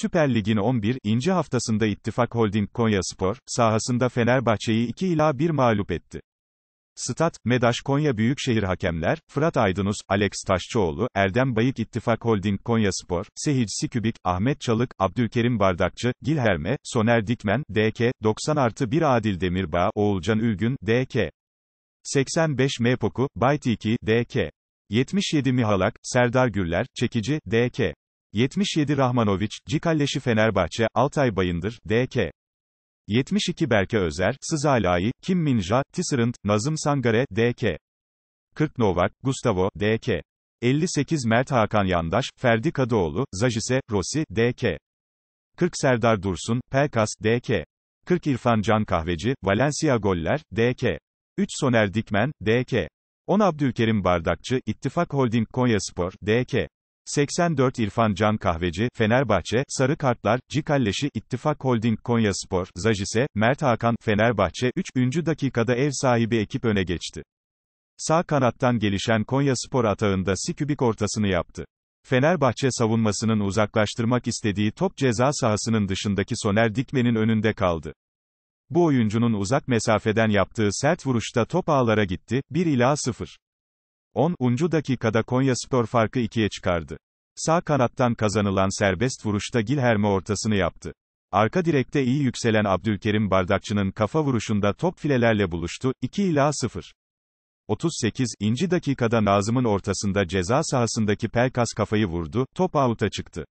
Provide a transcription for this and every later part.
Süper Lig'in 11. inci haftasında İttifak Holding Konya Spor sahasında Fenerbahçe'yi 2 ila 1 mağlup etti. Stat, Medaş Konya Büyükşehir Hakemler, Fırat Aydınus, Alex Taşçıoğlu, Erdem Bayık İttifak Holding Konya Spor, Sehicsi Kübik, Ahmet Çalık, Abdülkerim Bardakçı, Gilherme, Soner Dikmen, DK, 90 artı 1 Adil Demirbağ, Oğulcan Ülgün, DK. 85 Mepoku, Baytiki, DK. 77 Mihalak, Serdar Gürler, Çekici, DK. 77 Rahmanoviç, Cikalleşi Fenerbahçe, Altay Bayındır, D.K. 72 Berke Özer, Sızalayi, Kim Minja, Tisırınt, Nazım Sangare, D.K. 40 Novak, Gustavo, D.K. 58 Mert Hakan Yandaş, Ferdi Kadıoğlu, Zajise, Rossi, D.K. 40 Serdar Dursun, Pelkas, D.K. 40 İrfan Can Kahveci, Valencia Goller, D.K. 3 Soner Dikmen, D.K. 10 Abdülkerim Bardakçı, İttifak Holding Konyaspor, D.K. 84 İrfan Can Kahveci, Fenerbahçe, Sarı Kartlar, Cikalleşi, İttifak Holding Konya Spor, Zajise, Mert Hakan, Fenerbahçe, 3. dakikada ev sahibi ekip öne geçti. Sağ kanattan gelişen Konya Spor atağında Sikübik ortasını yaptı. Fenerbahçe savunmasının uzaklaştırmak istediği top ceza sahasının dışındaki Soner Dikmen'in önünde kaldı. Bu oyuncunun uzak mesafeden yaptığı sert vuruşta top ağlara gitti, 1 ila 0. 10. dakikada Konya Spor farkı ikiye çıkardı. Sağ kanattan kazanılan serbest vuruşta Gilherme ortasını yaptı. Arka direkte iyi yükselen Abdülkerim Bardakçı'nın kafa vuruşunda top filelerle buluştu, 2 ila 0. 38. inci dakikada Nazım'ın ortasında ceza sahasındaki Pelkas kafayı vurdu, top avuta çıktı.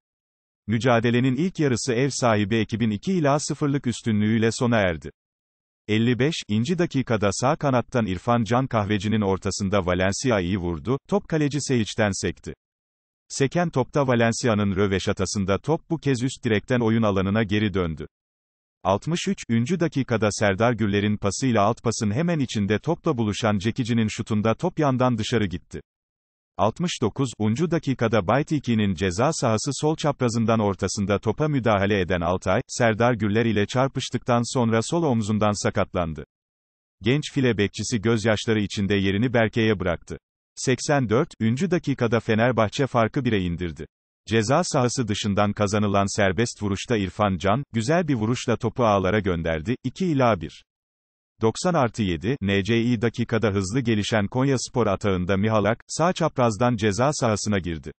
Mücadelenin ilk yarısı ev sahibi ekibin 2 ila 0'lık üstünlüğüyle sona erdi. 55. inci dakikada sağ kanattan İrfan Can Kahveci'nin ortasında Valencia'yı vurdu, top kaleci Seyiç'ten sekti. Seken topta Valencia'nın röveşatasında top bu kez üst direkten oyun alanına geri döndü. 63. Üncü dakikada Serdar Güller'in pasıyla alt pasın hemen içinde topla buluşan Cekicinin şutunda top yandan dışarı gitti. 69. dakikada Baytiki'nin ceza sahası sol çaprazından ortasında topa müdahale eden Altay, Serdar Güller ile çarpıştıktan sonra sol omzundan sakatlandı. Genç file bekçisi gözyaşları içinde yerini Berke'ye bıraktı. 84. dakikada Fenerbahçe farkı 1'e indirdi. Ceza sahası dışından kazanılan serbest vuruşta İrfan Can, güzel bir vuruşla topu ağlara gönderdi, 2 ila 1. 90 artı 7, NCI dakikada hızlı gelişen Konya spor atağında Mihalak, sağ çaprazdan ceza sahasına girdi.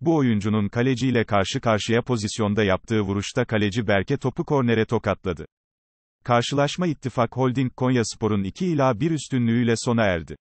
Bu oyuncunun kaleciyle karşı karşıya pozisyonda yaptığı vuruşta kaleci Berke topu kornere tokatladı. Karşılaşma İttifak Holding Konya Spor'un 2 ila 1 üstünlüğüyle sona erdi.